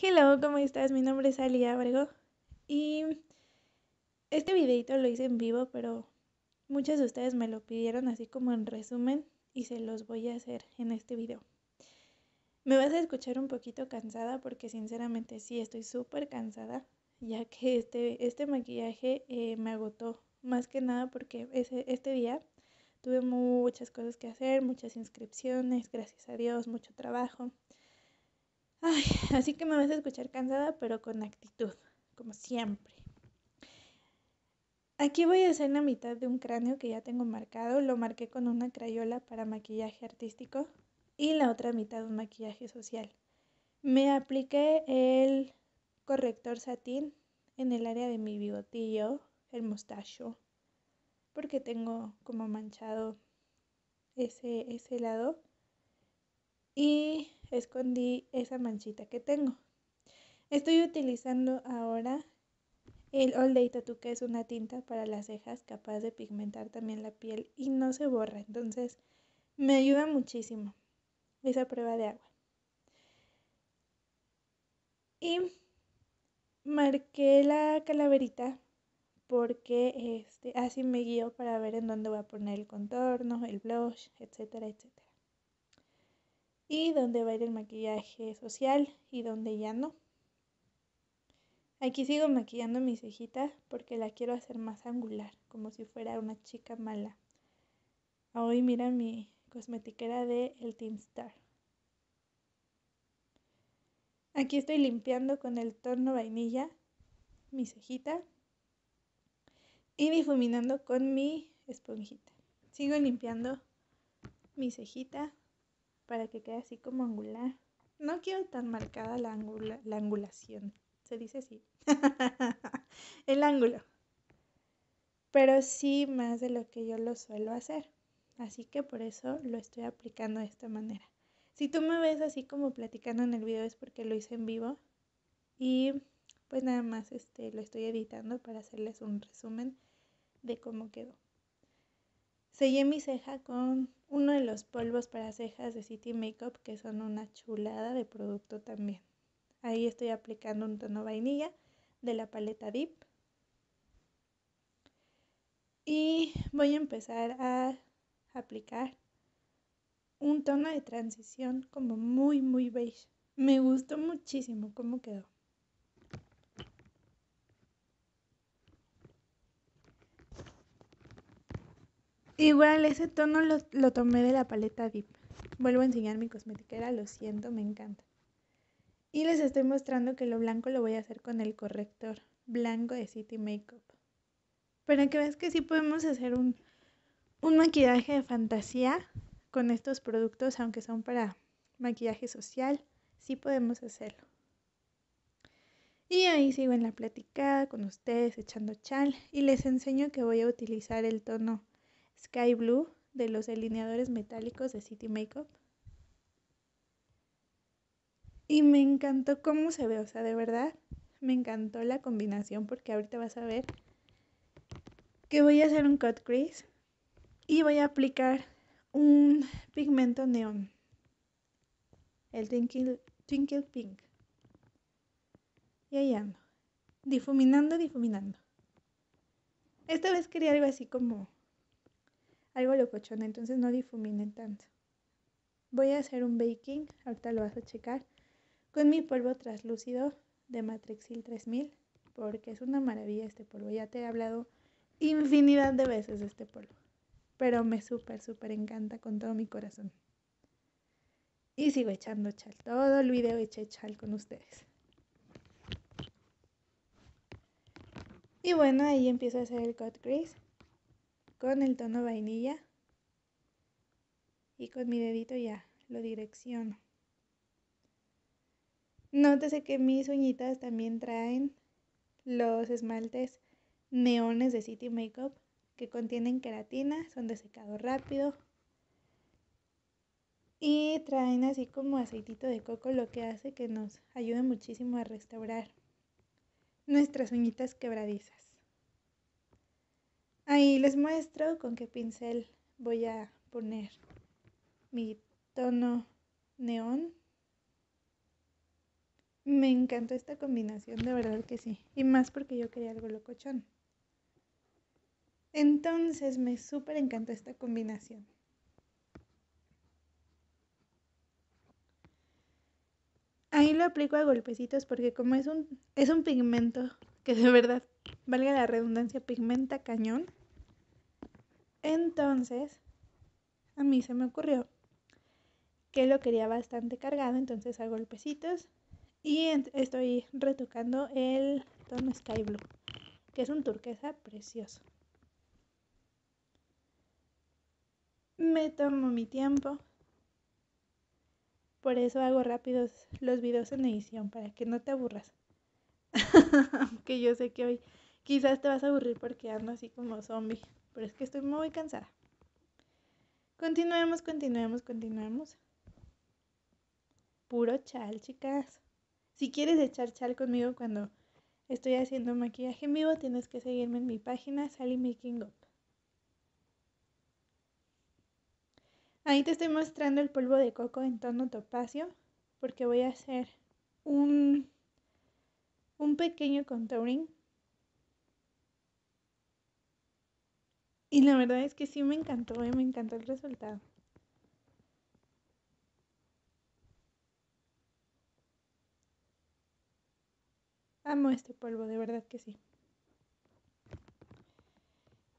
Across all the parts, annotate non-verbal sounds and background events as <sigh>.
Hello, ¿cómo estás? Mi nombre es Ali Abrego y este videito lo hice en vivo, pero Muchas de ustedes me lo pidieron así como en resumen y se los voy a hacer en este video. Me vas a escuchar un poquito cansada porque sinceramente sí estoy súper cansada, ya que este, este maquillaje eh, me agotó más que nada porque este día tuve muchas cosas que hacer, muchas inscripciones, gracias a Dios, mucho trabajo. Ay, así que me vas a escuchar cansada, pero con actitud, como siempre. Aquí voy a hacer la mitad de un cráneo que ya tengo marcado, lo marqué con una crayola para maquillaje artístico y la otra mitad un maquillaje social. Me apliqué el corrector satín en el área de mi bigotillo, el mostacho, porque tengo como manchado ese, ese lado. Y escondí esa manchita que tengo. Estoy utilizando ahora el All Day Tattoo, que es una tinta para las cejas capaz de pigmentar también la piel y no se borra, entonces me ayuda muchísimo esa prueba de agua. Y marqué la calaverita porque este, así me guío para ver en dónde voy a poner el contorno, el blush, etcétera, etcétera y dónde va a ir el maquillaje social y dónde ya no. Aquí sigo maquillando mi cejita porque la quiero hacer más angular, como si fuera una chica mala. Hoy mira mi cosmetiquera de el Team Star. Aquí estoy limpiando con el tono vainilla mi cejita y difuminando con mi esponjita. Sigo limpiando mi cejita para que quede así como angular. No quiero tan marcada la, la angulación. Se dice así. <laughs> el ángulo. Pero sí más de lo que yo lo suelo hacer. Así que por eso lo estoy aplicando de esta manera. Si tú me ves así como platicando en el video es porque lo hice en vivo. Y pues nada más este, lo estoy editando para hacerles un resumen de cómo quedó. Sellé mi ceja con uno de los polvos para cejas de City Makeup, que son una chulada de producto también. Ahí estoy aplicando un tono vainilla de la paleta Deep. Y voy a empezar a aplicar un tono de transición como muy, muy beige. Me gustó muchísimo cómo quedó. Igual ese tono lo, tomé de la paleta Deep. Vuelvo a enseñar mi cosmetiquera, lo siento, me encanta. Y les estoy mostrando que lo blanco lo voy a hacer con el corrector blanco de City Makeup. Para que veas que sí podemos hacer un, un maquillaje de fantasía con estos productos, aunque son para maquillaje social, sí podemos hacerlo. Y ahí sigo en la platicada con ustedes echando chal y les enseño que voy a utilizar el tono Sky Blue de los delineadores metálicos de City Makeup. Y me encantó cómo se ve, o sea, de verdad, me encantó la combinación porque ahorita vas a ver que voy a hacer un cut crease y voy a aplicar un pigmento neón, el Twinkle, Twinkle Pink. Y ahí ando, difuminando, difuminando. Esta vez quería algo así como algo locochona, entonces no difuminen tanto. Voy a hacer un baking, ahorita lo vas a checar, con mi polvo traslúcido de Matrixil 3000, porque es una maravilla este polvo. Ya te he hablado infinidad de veces de este polvo, pero me súper, súper encanta con todo mi corazón. Y sigo echando chal, todo el video eché chal con ustedes. Y bueno, ahí empiezo a hacer el cut crease con el tono vainilla y con mi dedito ya lo direcciono. Nótese que mis uñitas también traen los esmaltes neones de City Makeup que contienen queratina, son de secado rápido y traen así como aceitito de coco lo que hace que nos ayude muchísimo a restaurar nuestras uñitas quebradizas. Ahí les muestro con qué pincel voy a poner mi tono neón. Me encantó esta combinación, de verdad que sí. Y más porque yo quería algo locochón. Entonces me súper encantó esta combinación. Ahí lo aplico a golpecitos porque como es un, es un pigmento que de verdad, valga la redundancia, pigmenta cañón, entonces, a mí se me ocurrió que lo quería bastante cargado, entonces hago golpecitos y estoy retocando el tono Sky Blue, que es un turquesa precioso. Me tomo mi tiempo. Por eso hago rápidos los videos en edición, para que no te aburras. Aunque <laughs> yo sé que hoy quizás te vas a aburrir porque ando así como zombie pero es que estoy muy cansada. Continuemos, continuemos, continuemos. Puro chal, chicas. Si quieres echar chal conmigo cuando estoy haciendo maquillaje en vivo, tienes que seguirme en mi página Sally Making Up. Ahí te estoy mostrando el polvo de coco en tono topacio porque voy a hacer un, un pequeño contouring Y la verdad es que sí me encantó, y eh, me encantó el resultado. Amo este polvo, de verdad que sí.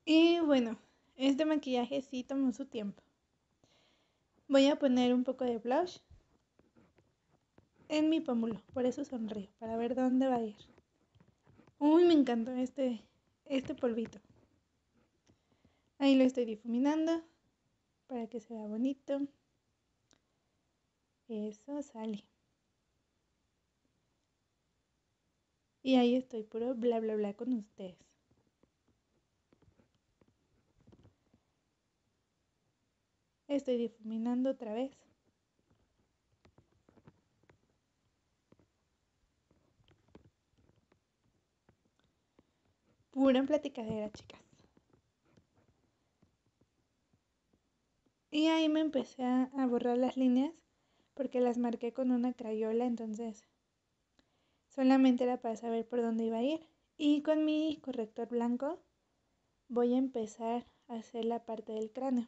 Y bueno, este maquillaje sí tomó su tiempo. Voy a poner un poco de blush en mi pómulo, por eso sonrío, para ver dónde va a ir. Uy, me encantó este, este polvito. Ahí lo estoy difuminando para que se vea bonito. Eso sale. Y ahí estoy puro bla bla bla con ustedes. Estoy difuminando otra vez. Pura platicadera, chicas. Y ahí me empecé a, borrar las líneas porque las marqué con una crayola, entonces solamente era para saber por dónde iba a ir. Y con mi corrector blanco voy a empezar a hacer la parte del cráneo.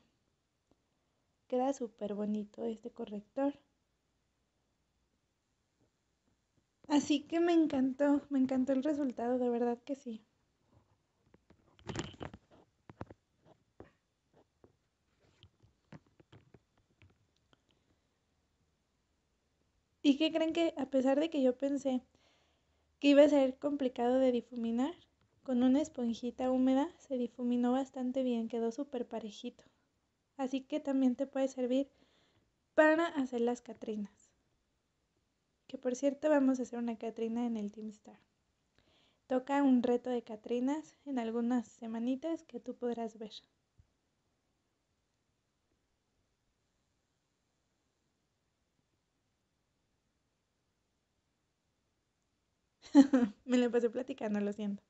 Queda súper bonito este corrector. Así que me encantó, me encantó el resultado, de verdad que sí. ¿Y qué creen que a pesar de que yo pensé que iba a ser complicado de difuminar, con una esponjita húmeda se difuminó bastante bien, quedó súper parejito. Así que también te puede servir para hacer las catrinas. Que por cierto vamos a hacer una catrina en el Team Star. Toca un reto de catrinas en algunas semanitas que tú podrás ver. <laughs> Me lo pasé platicando, lo siento.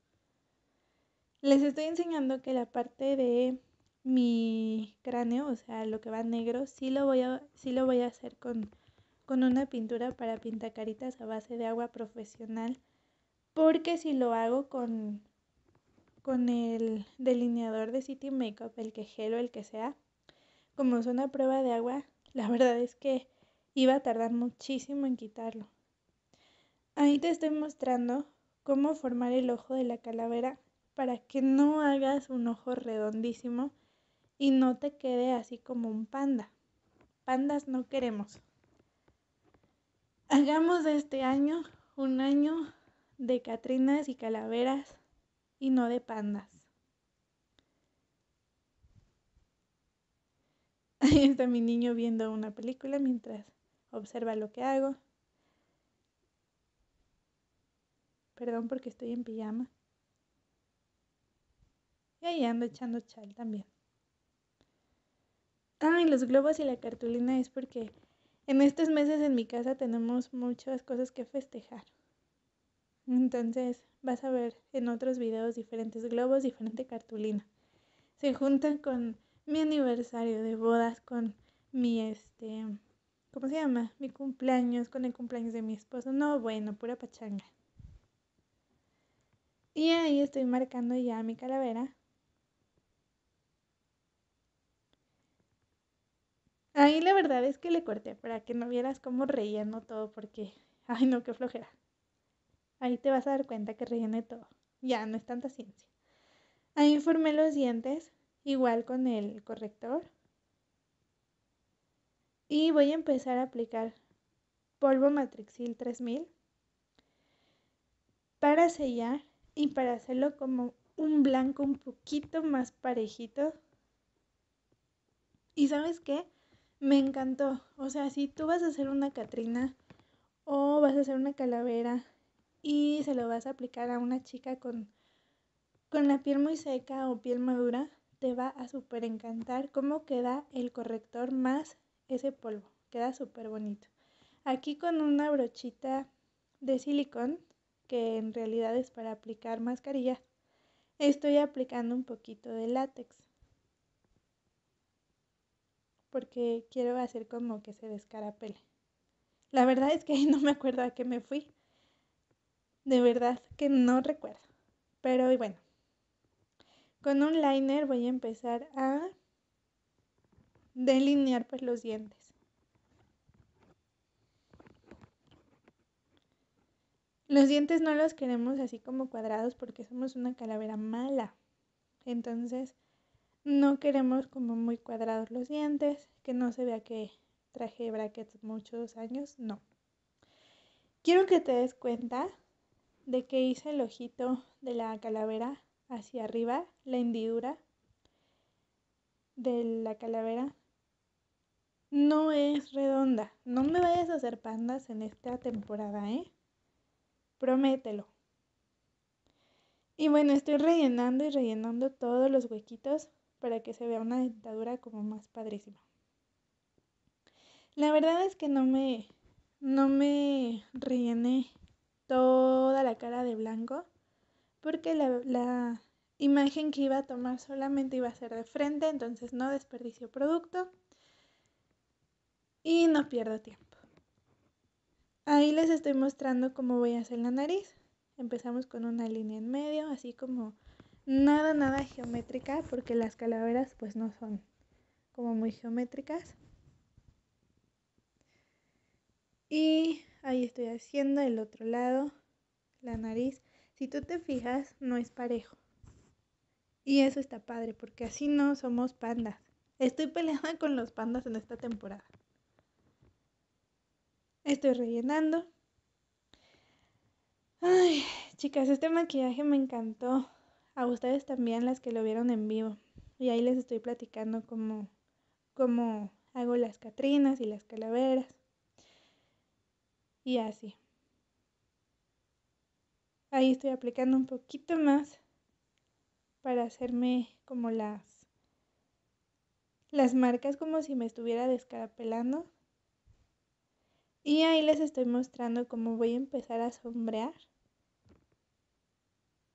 Les estoy enseñando que la parte de mi cráneo, o sea, lo que va negro, sí lo voy a, lo voy a hacer con, una pintura para pintacaritas a base de agua profesional. Porque si lo hago con, con el delineador de City Makeup, el que el que sea, como es una prueba de agua, la <laughs> verdad es que iba a tardar muchísimo en quitarlo. Ahí te estoy mostrando cómo formar el ojo de la calavera para que no hagas un ojo redondísimo y no te quede así como un panda. Pandas no queremos. Hagamos este año un año de Catrinas y calaveras y no de pandas. <laughs> Ahí está mi niño viendo una película mientras observa lo que hago. Perdón porque estoy en pijama. Y ahí ando echando chal también. Ah, y los globos y la cartulina es porque en estos meses en mi casa tenemos muchas cosas que festejar. Entonces vas a ver en otros videos diferentes globos, diferente cartulina. Se juntan con mi aniversario de bodas, con mi este, ¿cómo se llama? Mi cumpleaños, con el cumpleaños de mi esposo. No, bueno, pura pachanga. Y ahí estoy marcando ya mi calavera. Ahí la verdad es que le corté para que no vieras cómo relleno todo porque, ay no, qué flojera. Ahí te vas a dar cuenta que rellené todo. Ya, no es tanta ciencia. Ahí formé los dientes, igual con el corrector. Y voy a empezar a aplicar polvo matrixil 3000 para sellar y para hacerlo como un blanco un poquito más parejito. Y sabes qué? Me encantó. O sea, si tú vas a hacer una Catrina o vas a hacer una calavera y se lo vas a aplicar a una chica con, con la piel muy seca o piel madura, te va a súper encantar cómo queda el corrector más ese polvo. Queda súper bonito. Aquí con una brochita de silicón que en realidad es para aplicar mascarilla, estoy aplicando un poquito de látex. Porque quiero hacer como que se descarapele. La verdad es que <laughs> no me acuerdo a qué me fui. De verdad que no recuerdo. Pero bueno. Con un liner voy a empezar a delinear pues los dientes. Los dientes no los queremos así como cuadrados porque somos una calavera mala. Entonces, no queremos como muy cuadrados los dientes, que no se vea que traje brackets muchos años, no. Quiero que te des cuenta de que hice el ojito de la calavera hacia arriba, la hendidura de la calavera no es redonda. No me vayas a hacer pandas en esta temporada, ¿eh? promételo. Y bueno, estoy rellenando y rellenando todos los huequitos para que se vea una dentadura como más padrísima. La verdad es que no me, no me rellené toda la cara de blanco porque la, la imagen que iba a tomar solamente iba a ser de frente, entonces no desperdicio producto y no pierdo tiempo. Ahí les estoy mostrando cómo voy a hacer la nariz. Empezamos con una línea en medio, así como nada, nada geométrica, porque las calaveras pues no son como muy geométricas. Y ahí estoy haciendo el otro lado, la nariz. Si tú te fijas, no es parejo. Y eso está padre, porque así no somos pandas. Estoy peleada <laughs> con los pandas en esta temporada. Estoy rellenando. Ay, chicas, este maquillaje me encantó. A ustedes también las que lo vieron en vivo. Y ahí les estoy platicando cómo, cómo hago las catrinas y las calaveras. Y así. Ahí estoy aplicando un poquito más para hacerme como las las marcas como si me estuviera descarapelando y ahí les estoy mostrando cómo voy a empezar a sombrear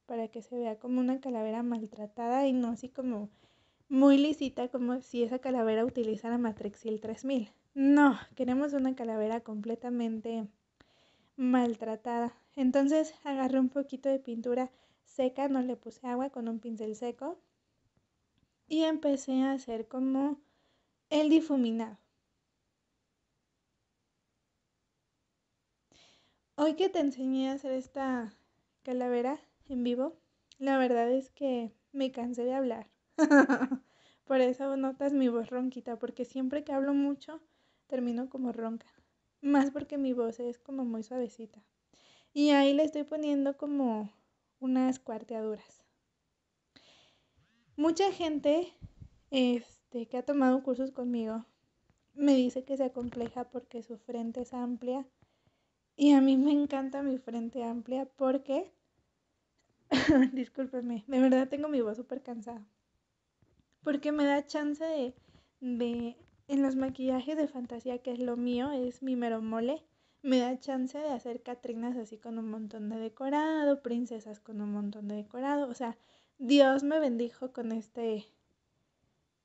para que se vea como una calavera maltratada y no así como muy lisita como si esa calavera utilizara Matrixil 3000. No, queremos una calavera completamente maltratada. Entonces agarré un poquito de pintura seca, no le puse agua con un pincel seco y empecé a hacer como el difuminado. Hoy que te enseñé a hacer esta calavera en vivo, la verdad es que me cansé de hablar. <laughs> Por eso notas mi voz ronquita, porque siempre que hablo mucho termino como ronca. Más porque mi voz es como muy suavecita. Y ahí le estoy poniendo como unas cuarteaduras. Mucha gente este, que ha tomado cursos conmigo me dice que se compleja porque su frente es amplia y a mí me encanta mi frente amplia porque, <laughs> discúlpeme, de verdad tengo mi voz súper cansada. Porque me da chance de, de, en los maquillajes de fantasía, que es lo mío, es mi mero mole, me da chance de hacer Catrinas así con un montón de decorado, princesas con un montón de decorado. O sea, Dios me bendijo con este,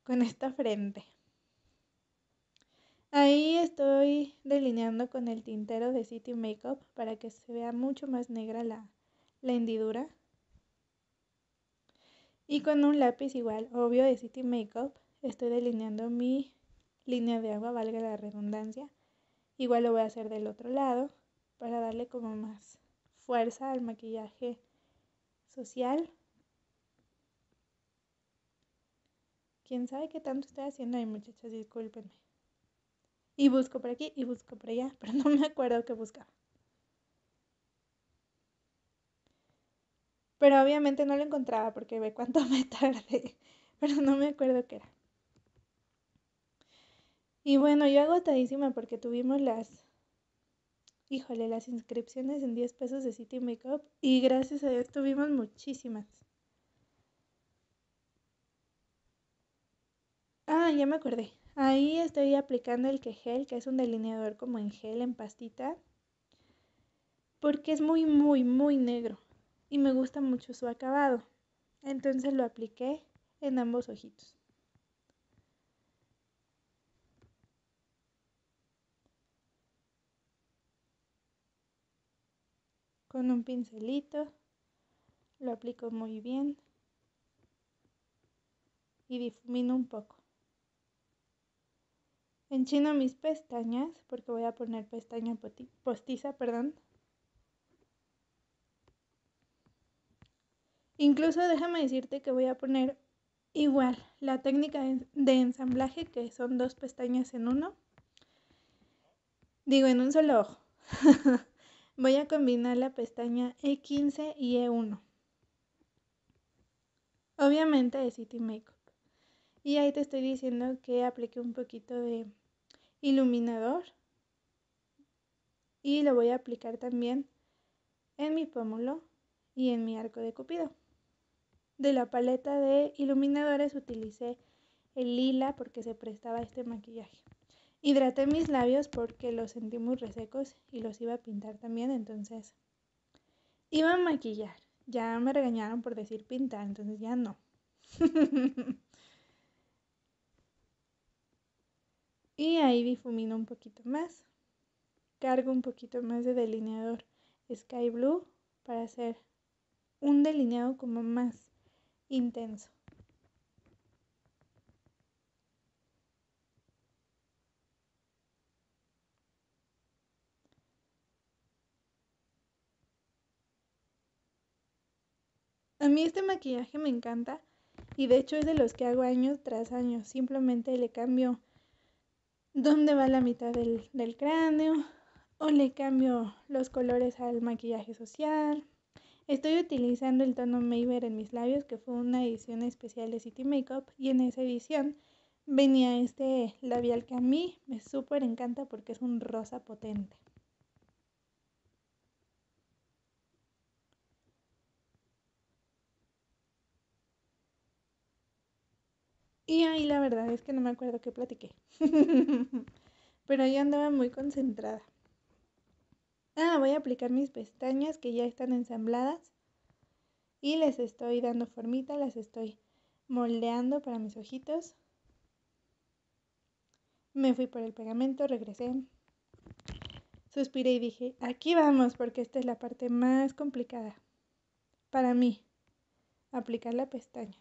con esta frente. Ahí estoy delineando con el tintero de City Makeup para que se vea mucho más negra la, hendidura. Y con un lápiz igual, obvio de City Makeup, estoy delineando mi línea de agua, valga la redundancia. Igual lo voy a hacer del otro lado para darle como más fuerza al maquillaje social. Quién sabe qué tanto estoy haciendo ahí, muchachas, discúlpenme. Y busco por aquí y busco por allá, <laughs> pero no me acuerdo qué buscaba. Pero obviamente no lo encontraba porque ve cuánto <laughs> me tardé, pero no me acuerdo qué era. Y bueno, yo agotadísima porque tuvimos las, híjole, las inscripciones en 10 pesos de City Makeup y gracias a Dios tuvimos muchísimas. Ah, ya me acordé. Ahí estoy aplicando el gel que es un delineador como en gel, en pastita. Porque es muy, muy, muy negro. Y me gusta mucho su acabado. Entonces lo apliqué en ambos ojitos. Con un pincelito lo aplico muy bien y difumino un poco. Enchino mis pestañas porque voy a poner pestaña postiza, perdón. Incluso déjame decirte que voy a poner igual la técnica de ensamblaje que son dos pestañas en uno. Digo, en un solo ojo. <laughs> voy a combinar la pestaña E15 y E1. Obviamente de City Makeup. Y ahí te estoy diciendo que aplique un poquito de iluminador y lo voy a aplicar también en mi pómulo y en mi arco de cupido. De la paleta de iluminadores utilicé el lila porque se prestaba este maquillaje. Hidraté mis labios porque los sentí muy resecos y los iba a pintar también, entonces iba a maquillar. Ya me regañaron por decir pintar, entonces ya no. <laughs> y ahí difumino un poquito más. Cargo un poquito más de delineador Sky Blue para hacer un delineado como más intenso. A mí este maquillaje me encanta y de hecho es de los que hago año tras año. Simplemente le cambio dónde va la mitad del, cráneo o le cambio los colores al maquillaje social. Estoy utilizando el tono Maver en mis labios, que fue una edición especial de City Makeup, y en esa edición venía este labial que a mí me súper encanta porque es un rosa potente. Y ahí la verdad es que no me acuerdo qué platiqué. <laughs> Pero yo andaba muy concentrada. Ah, voy a aplicar mis pestañas que ya están ensambladas. Y les estoy dando formita, las estoy moldeando para mis ojitos. Me fui por el pegamento, regresé. Suspiré y dije, aquí vamos porque esta es la parte más complicada para mí, aplicar la pestaña.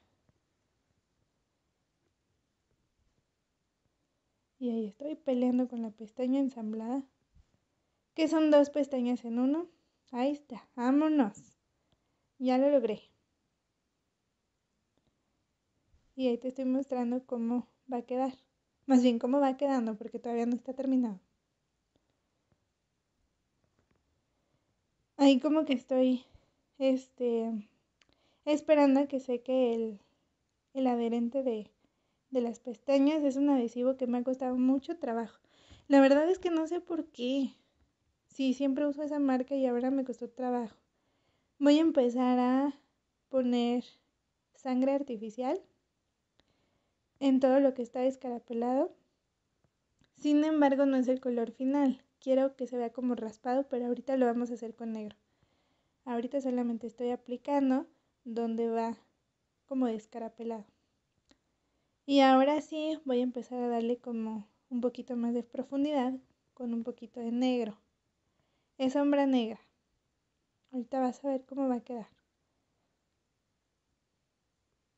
Y ahí estoy peleando con la pestaña ensamblada. Que son dos pestañas en uno. Ahí está, vámonos. Ya lo logré. Y ahí te estoy mostrando cómo va a quedar. Más bien cómo va quedando porque todavía no está terminado. Ahí como que estoy este esperando a que seque el, el adherente de, de las pestañas es un adhesivo que me ha costado mucho trabajo. La verdad es que no sé por qué. Sí, siempre uso esa marca y ahora me costó trabajo. Voy a empezar a poner sangre artificial en todo lo que está escarapelado. Sin embargo, no es el color final. Quiero que se vea como raspado, pero ahorita lo vamos a hacer con negro. Ahorita solamente estoy aplicando donde va como descarapelado. Y ahora sí voy a empezar a darle como un poquito más de profundidad con un poquito de negro. Es sombra negra. Ahorita vas a ver cómo va a quedar.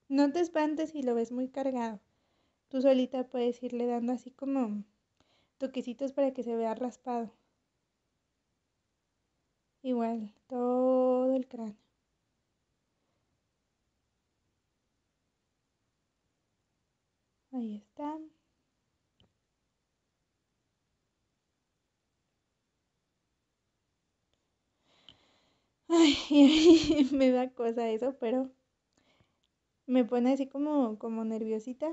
No te espantes si lo ves muy cargado. Tú solita puedes irle dando así como toquecitos para que se vea raspado. Igual, todo el cráneo. Ahí está. Ay, <laughs> me da cosa eso, pero me pone así como, como nerviosita,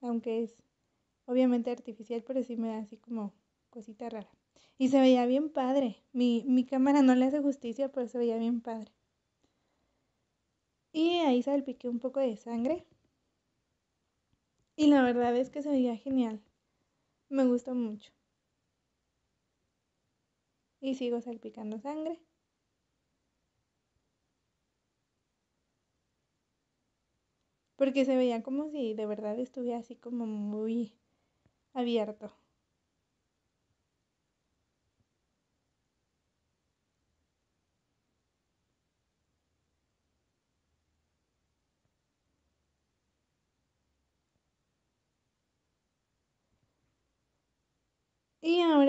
aunque es obviamente artificial, pero sí me da así como cosita rara. Y se veía bien padre. Mi, mi cámara no le hace justicia, pero se veía bien padre. Y ahí salpiqué un poco de sangre. Y la verdad es que se veía genial. Me gustó mucho. Y sigo salpicando sangre. Porque se veía como si de verdad estuviera así como muy abierto.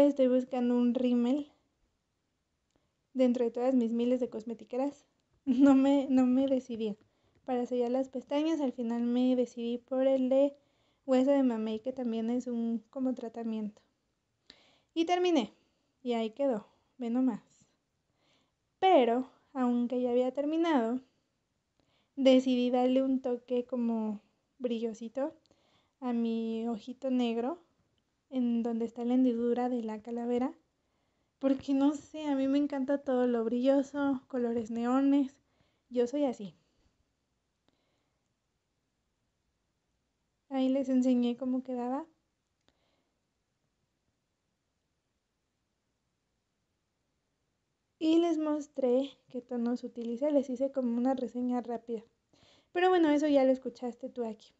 estoy buscando un rímel dentro de todas mis miles de cosmetiqueras. <laughs> No me, no me decidí. Para sellar las pestañas, al final me decidí por el de hueso de mamey, que también es un como tratamiento. Y terminé. Y ahí quedó. Ve nomás. Pero, aunque ya había terminado, decidí darle un toque como brillosito a mi ojito negro en donde está la hendidura de la calavera, porque no sé, a mí me encanta todo lo brilloso, colores neones, yo soy así. Ahí les enseñé cómo quedaba. Y les mostré qué tonos utilicé, les hice como una reseña rápida. Pero bueno, eso ya lo escuchaste tú aquí.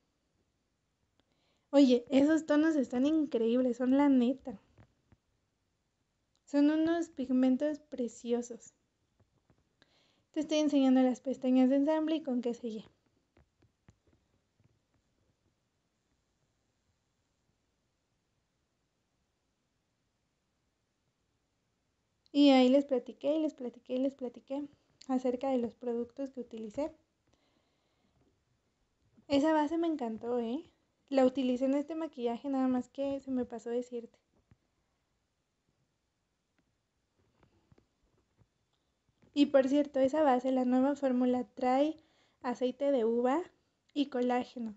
Oye, esos tonos están increíbles, son la neta. Son unos pigmentos preciosos. Te estoy enseñando las pestañas de ensamble y con qué sigue? Y ahí les platiqué y les platiqué y les platiqué acerca de los productos que utilicé. Esa base me encantó, ¿eh? La utilicé en este maquillaje, nada más que se me pasó decirte. Y por cierto, esa base, la nueva fórmula, trae aceite de uva y colágeno.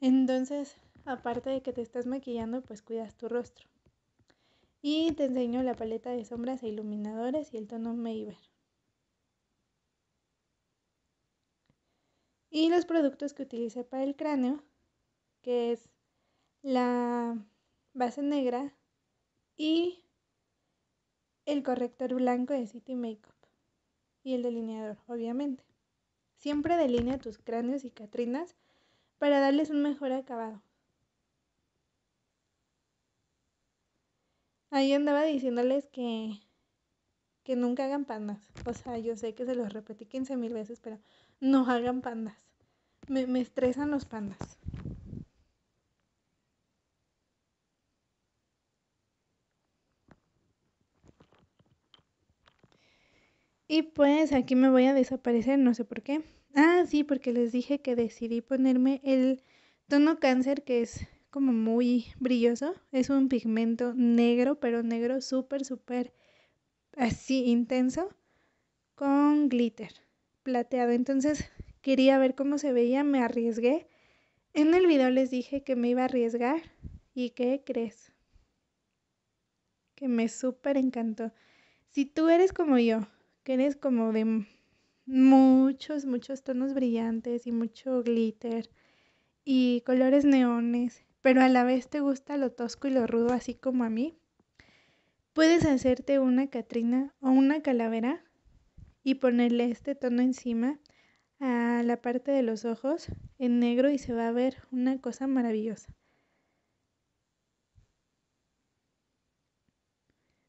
Entonces, aparte de que te estás maquillando, pues cuidas tu rostro. Y te enseño la paleta de sombras e iluminadores y el tono Mayber. Y los productos que utilicé para el cráneo que es la base negra y el corrector blanco de City Makeup y el delineador, obviamente. Siempre delinea tus cráneos y catrinas para darles un mejor acabado. Ahí andaba diciéndoles que, que nunca hagan pandas. O sea, yo sé que se los repetí 15 mil veces, pero no hagan pandas. Me, me estresan los pandas. Y pues aquí me voy a desaparecer, no sé por qué. Ah, sí, porque les dije que decidí ponerme el tono cáncer, que es como muy brilloso. Es un pigmento negro, pero negro súper, súper así intenso, con glitter plateado. Entonces quería ver cómo se veía, me arriesgué. En el video les dije que me iba a arriesgar. ¿Y qué crees? Que me súper encantó. Si tú eres como yo, que eres como de muchos, muchos tonos brillantes y mucho glitter y colores neones, pero a la vez te gusta lo tosco y lo rudo así como a mí, puedes hacerte una Catrina o una calavera y ponerle este tono encima a la parte de los ojos en negro y se va a ver una cosa maravillosa.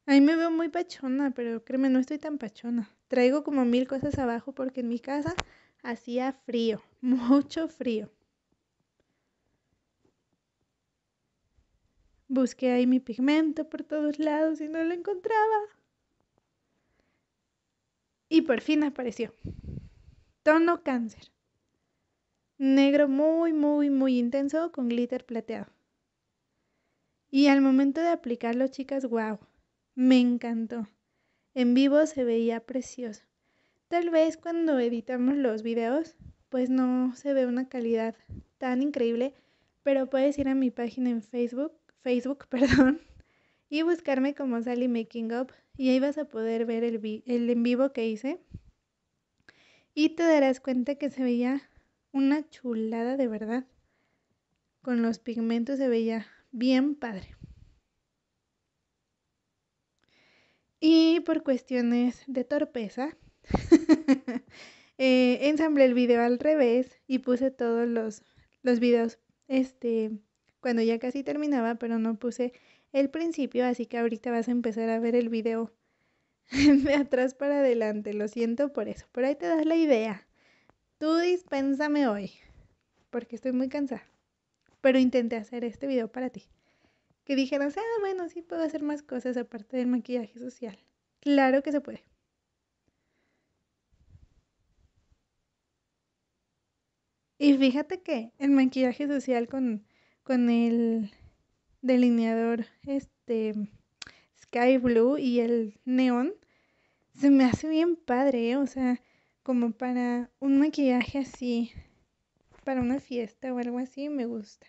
Ahí me veo muy pachona, pero créeme, no estoy tan pachona. Traigo como mil cosas abajo porque en mi casa hacía frío, <laughs> mucho frío. Busqué ahí mi pigmento por todos lados y no lo encontraba. Y por fin apareció. Tono cáncer. Negro muy, muy, muy intenso con glitter plateado. Y al momento de aplicarlo, chicas, wow. Me encantó. En vivo se veía precioso. Tal vez cuando editamos los videos, pues no se ve una calidad tan increíble, pero puedes ir a mi página en Facebook, Facebook, <laughs> perdón, y buscarme como Sally Making Up y ahí vas a poder ver el, el en vivo que hice y te darás cuenta que se veía una chulada de verdad. Con los pigmentos se veía bien padre. Y por cuestiones de torpeza, <laughs> eh, ensamblé el video al revés y puse todos los, videos este, cuando ya casi terminaba, pero no puse el principio, así que ahorita vas a empezar a ver el video <laughs> de atrás para adelante, lo siento por eso, pero ahí te das la idea. Tú dispénsame hoy, porque estoy muy cansada, pero intenté hacer este video para ti que dijeras, ah, bueno, sí puedo hacer más cosas aparte del maquillaje social. Claro que se puede. Y fíjate que el maquillaje social con, con el delineador este sky blue y el neón se me hace bien padre, ¿eh? o sea, como para un maquillaje así, para una fiesta o algo así, me gusta.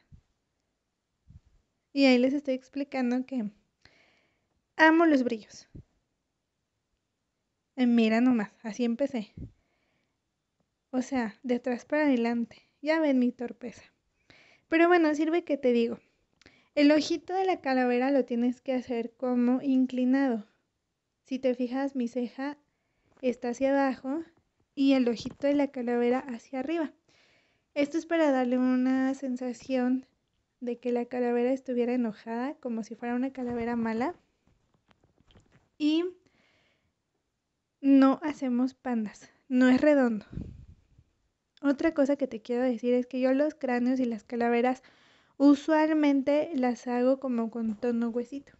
Y ahí les estoy explicando que amo los brillos. Eh, mira nomás, así empecé. O sea, de atrás para adelante. Ya ven mi torpeza. Pero bueno, sirve que te digo. El ojito de la calavera lo tienes que hacer como inclinado. Si te fijas, mi ceja está hacia abajo y el ojito de la calavera hacia arriba. Esto es para darle una sensación de que la calavera estuviera enojada, como si fuera una calavera mala. Y no hacemos pandas, no es redondo. Otra cosa que te quiero decir es que yo los cráneos y las calaveras usualmente las hago como con tono huesito.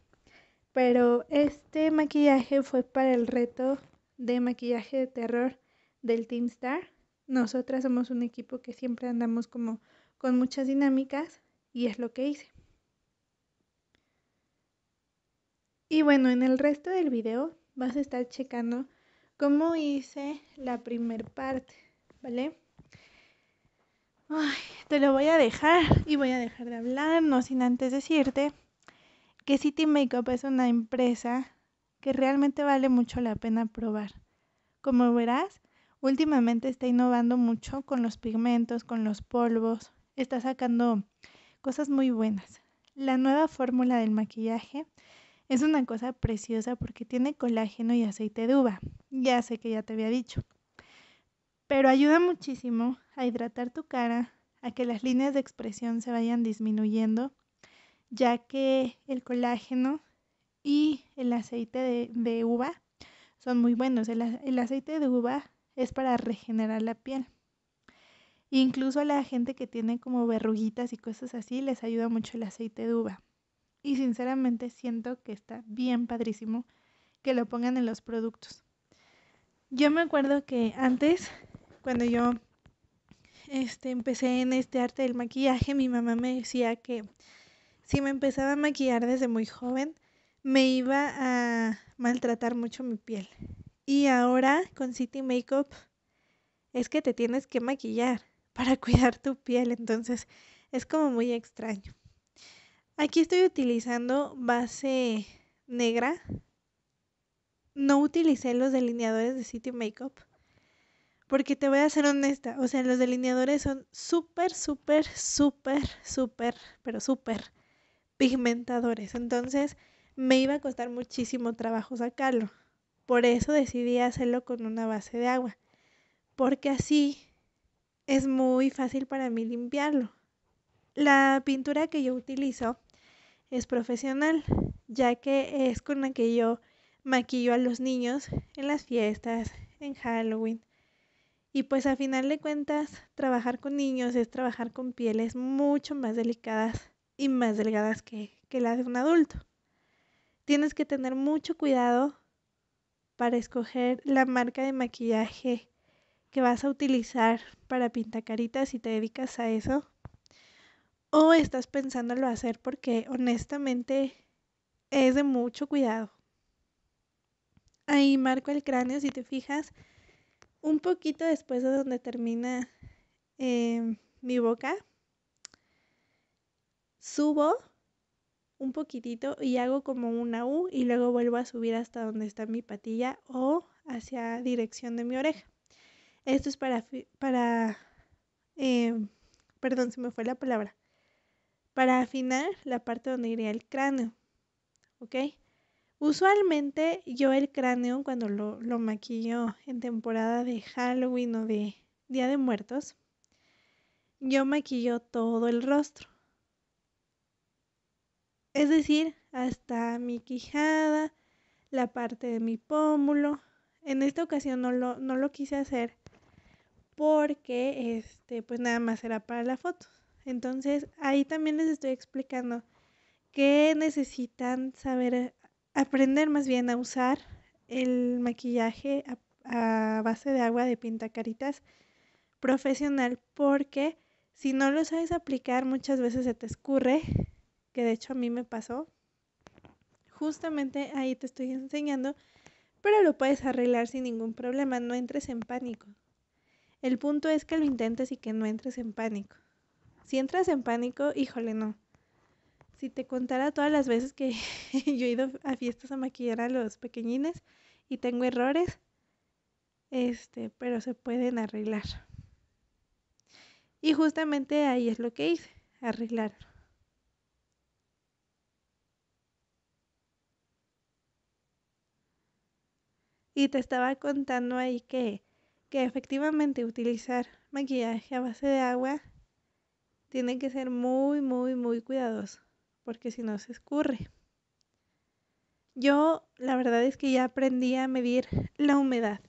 Pero este maquillaje fue para el reto de maquillaje de terror del Team Star. Nosotras somos un equipo que siempre andamos como con muchas dinámicas y es lo que hice. Y bueno, en el resto del video vas a estar checando cómo hice la primer parte, ¿vale? te lo voy a dejar y voy a dejar de hablar, no sin antes decirte que City Makeup es una empresa que realmente vale mucho la pena probar. Como verás, últimamente está innovando mucho con los pigmentos, con los polvos, está sacando cosas muy buenas. La nueva fórmula del maquillaje es una cosa preciosa porque tiene colágeno y aceite de uva. Ya sé que ya te había dicho. Pero ayuda muchísimo a hidratar tu cara, a que las líneas de expresión se vayan disminuyendo, ya que el colágeno y el aceite de, uva son muy buenos. el aceite de uva es para regenerar la piel. Incluso a la gente que tiene como verruguitas y cosas así les ayuda mucho el aceite de uva. Y sinceramente siento que está bien padrísimo que lo pongan en los productos. Yo me acuerdo que antes, cuando yo este, empecé en este arte del maquillaje, mi mamá me decía que si me empezaba a maquillar desde muy joven, me iba a maltratar mucho mi piel. Y ahora con City Makeup es que te tienes que maquillar para cuidar tu piel, entonces es como muy extraño. Aquí estoy utilizando base negra. No utilicé los delineadores de City Makeup. Porque te voy a ser honesta, o sea, los delineadores son súper, súper, súper, súper, pero súper pigmentadores. Entonces me iba a costar muchísimo trabajo sacarlo. Por eso decidí hacerlo con una base de agua. Porque así es muy fácil para mí limpiarlo. La pintura que yo utilizo es profesional, ya que es con la que yo maquillo a los niños en las fiestas, en Halloween. Y pues a final de cuentas, trabajar con niños es trabajar con pieles mucho más delicadas y más delgadas que, que la de un adulto. Tienes que tener mucho cuidado para escoger la marca de maquillaje que vas a utilizar para pintacaritas si te dedicas a eso. O estás lo hacer porque honestamente es de mucho cuidado. Ahí marco el cráneo, si te fijas, un poquito después de donde termina em, mi boca. Subo un poquitito y hago como una U y luego vuelvo a subir hasta donde está mi patilla o hacia dirección de mi oreja. Esto es para, para em, perdón, se me fue la palabra, para afinar la parte donde iría el cráneo, ¿ok? Usualmente yo el cráneo cuando lo, maquillo en temporada de Halloween o de Día de Muertos, yo maquillo todo el rostro. Es decir, hasta mi quijada, la parte de mi pómulo. En esta ocasión no lo quise hacer porque este, pues nada más era para la foto. Entonces ahí también les estoy explicando que necesitan saber, aprender más bien a usar el maquillaje a, base de agua de pintacaritas profesional porque si no lo sabes aplicar muchas veces se te escurre, que de hecho a mí me pasó. Justamente ahí te estoy enseñando, pero lo puedes arreglar sin ningún problema, no entres en pánico. El punto es que lo intentes y que no entres en pánico. Si entras en pánico, híjole, no. Si te contara todas las veces que <laughs> yo he ido a fiestas a maquillar a los pequeñines y tengo errores, este, pero se pueden arreglar. Y justamente ahí es lo que hice, arreglar. Y te estaba contando ahí que que efectivamente utilizar maquillaje a base de agua tiene que ser muy, muy, muy cuidadoso, porque si no se escurre. Yo la verdad es que ya aprendí a medir la humedad.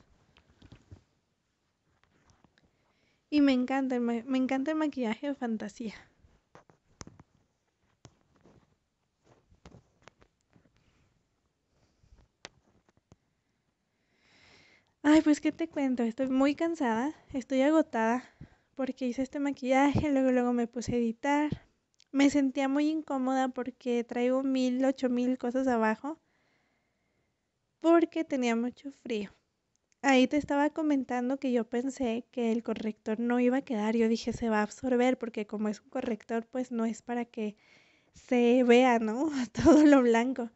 Y me encanta, me encanta el maquillaje de fantasía. Ay, pues qué te cuento, estoy muy cansada, estoy agotada porque hice este maquillaje, luego luego me puse a editar. Me sentía muy incómoda porque traigo mil, ocho mil cosas abajo porque tenía mucho frío. Ahí te estaba comentando que yo pensé que el corrector no iba a quedar, yo dije se va a absorber porque como es un corrector pues no es para que se vea, ¿no? <laughs> Todo lo blanco.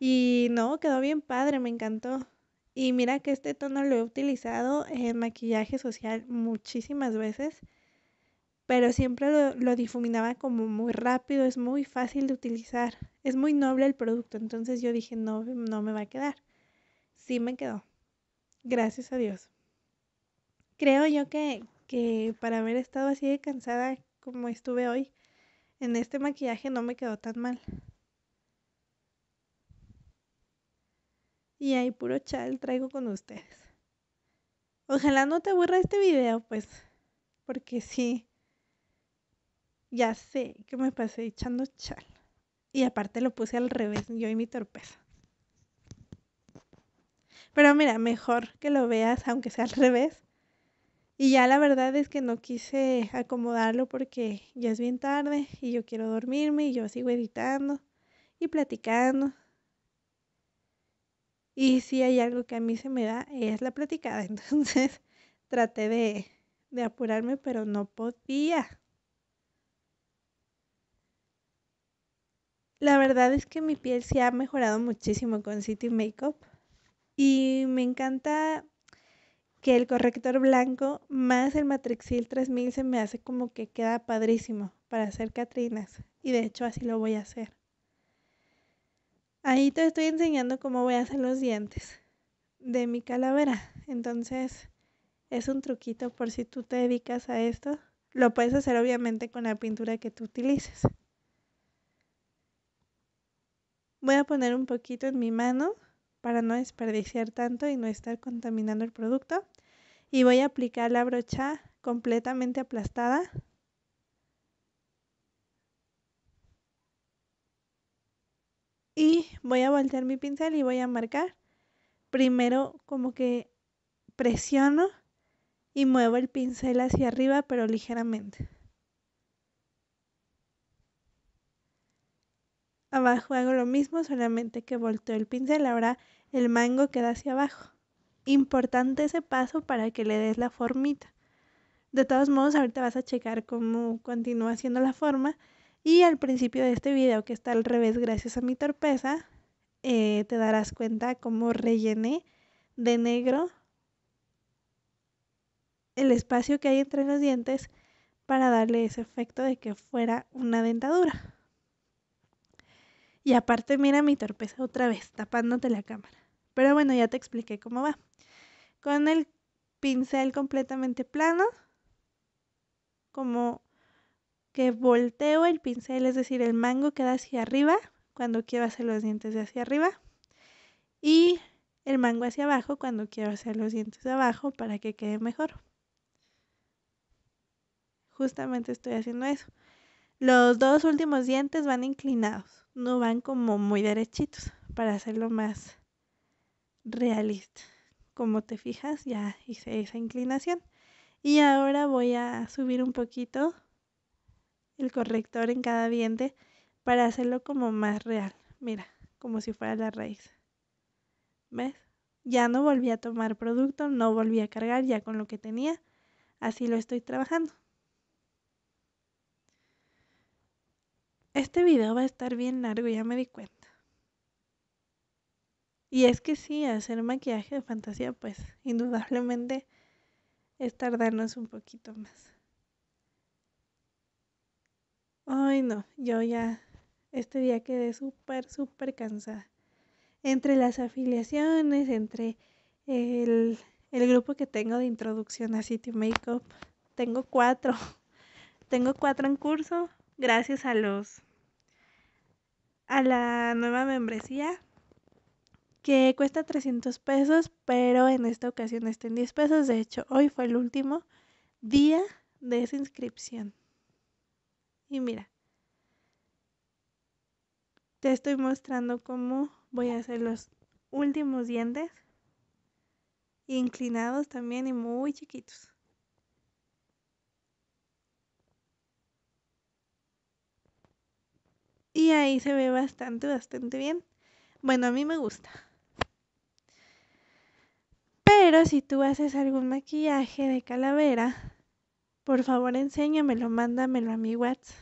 Y no, quedó bien padre, me encantó. Y mira que este tono lo he utilizado en maquillaje social muchísimas veces, pero siempre lo, difuminaba como muy rápido, es muy fácil de utilizar, es muy noble el producto, entonces yo dije, no, no me va a quedar. Sí me quedó, gracias a Dios. Creo yo que, que para haber estado así de cansada como estuve hoy, en este maquillaje no me quedó tan mal. Y ahí puro chal traigo con ustedes. Ojalá no te aburra este video, pues, porque sí, ya sé que me pasé echando chal. Y aparte lo puse al revés, yo y mi torpeza. Pero mira, mejor que lo veas, aunque sea al revés. Y ya la verdad es que no quise acomodarlo porque ya es bien tarde y yo quiero dormirme y yo sigo editando y platicando y si hay algo que a mí se me da, es la platicada. <laughs> Entonces traté de, de apurarme, pero no podía. La verdad es que mi piel se ha mejorado muchísimo con City Makeup. Y me encanta que el corrector blanco más el Matrixil 3000 se me hace como que queda padrísimo para hacer Catrinas. Y de hecho así lo voy a hacer. Ahí te estoy enseñando cómo voy a hacer los dientes de mi calavera. Entonces, es un truquito por si tú te dedicas a esto. Lo puedes hacer obviamente con la pintura que tú utilices. Voy a poner un poquito en mi mano para no desperdiciar tanto y no estar contaminando el producto. Y voy a aplicar la brocha completamente aplastada Y voy a voltear mi pincel y voy a marcar. Primero como que presiono y muevo el pincel hacia arriba pero ligeramente. Abajo hago lo mismo, solamente que volteo el pincel. Ahora el mango queda hacia abajo. Importante ese paso para que le des la formita. De todos modos, ahorita vas a checar cómo continúa haciendo la forma y al principio de este video que está al revés gracias a mi torpeza, eh, te darás cuenta cómo rellené de negro el espacio que hay entre los dientes para darle ese efecto de que fuera una dentadura. Y aparte mira mi torpeza otra vez, tapándote la cámara. Pero bueno, ya te expliqué cómo va. Con el pincel completamente plano, como que volteo el pincel, es decir, el mango queda hacia arriba cuando quiero hacer los dientes de hacia arriba y el mango hacia abajo cuando quiero hacer los dientes de abajo para que quede mejor. Justamente estoy haciendo eso. Los dos últimos dientes van inclinados, no van como muy derechitos para hacerlo más realista. Como te fijas, ya hice esa inclinación. Y ahora voy a subir un poquito el corrector en cada diente para hacerlo como más real. Mira, como si fuera la raíz. ¿Ves? Ya no volví a tomar producto, no volví a cargar ya con lo que tenía. Así lo estoy trabajando. Este video va a estar bien largo, ya me di cuenta. Y es que sí, hacer maquillaje de fantasía, pues indudablemente es tardarnos un poquito más. Ay, no, yo ya este día quedé súper, súper cansada. Entre las afiliaciones, entre el, grupo que tengo de introducción a City Makeup, tengo cuatro. <laughs> Tengo cuatro en curso gracias a los a la nueva membresía que cuesta 300 pesos, pero en esta ocasión está en 10 pesos. De hecho, hoy fue el último día de esa inscripción. Y mira, te estoy mostrando cómo voy a hacer los últimos dientes inclinados también y muy chiquitos. Y ahí se ve bastante, bastante bien. Bueno, a mí me gusta. Pero si tú haces algún maquillaje de calavera, por favor, enséñamelo, mándamelo a mi WhatsApp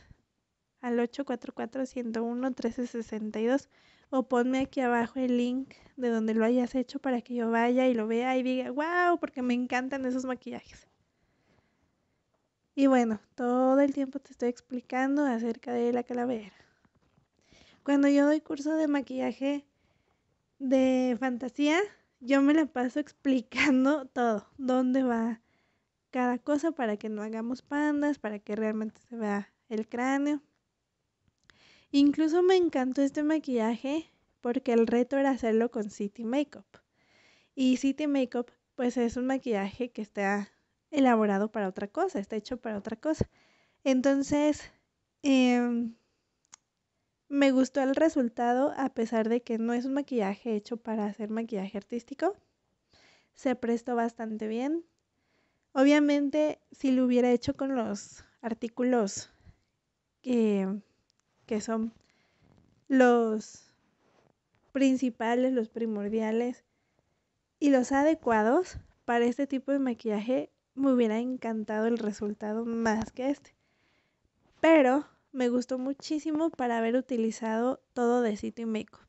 al 844-101-1362 o ponme aquí abajo el link de donde lo hayas hecho para que yo vaya y lo vea y diga, wow, porque me encantan esos maquillajes. Y bueno, todo el tiempo te estoy explicando acerca de la calavera. Cuando yo doy curso de maquillaje de fantasía, yo me la paso explicando todo, dónde va, cada cosa para que no hagamos pandas, para que realmente se vea el cráneo. Incluso me encantó este maquillaje porque el reto era hacerlo con City Makeup. Y City Makeup pues es un maquillaje que está elaborado para otra cosa, está hecho para otra cosa. Entonces, em, me gustó el resultado a pesar de que no es un maquillaje hecho para hacer maquillaje artístico. Se prestó bastante bien. Obviamente, si lo hubiera hecho con los artículos que, son los principales, los primordiales y los adecuados para este tipo de maquillaje, me hubiera encantado el resultado más que este. Pero me gustó muchísimo para haber utilizado todo de City Makeup.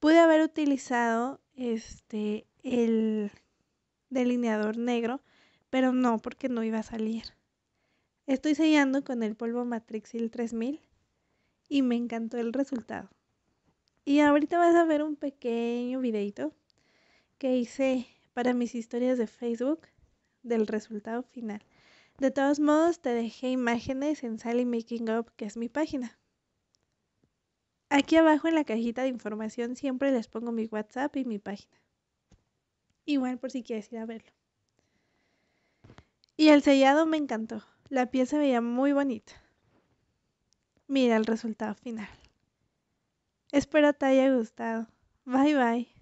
Pude haber utilizado este el delineador negro pero no, porque no iba a salir. Estoy sellando con el polvo Matrixil 3000 y me encantó el resultado. Y ahorita vas a ver un pequeño videito que hice para mis historias de Facebook del resultado final. De todos modos, te dejé imágenes en Sally Making Up, que es mi página. Aquí abajo en la cajita de información siempre les pongo mi WhatsApp y mi página. Igual por si quieres ir a verlo. Y el sellado me encantó. La pieza veía muy bonita. Mira el resultado final. Espero te haya gustado. Bye bye.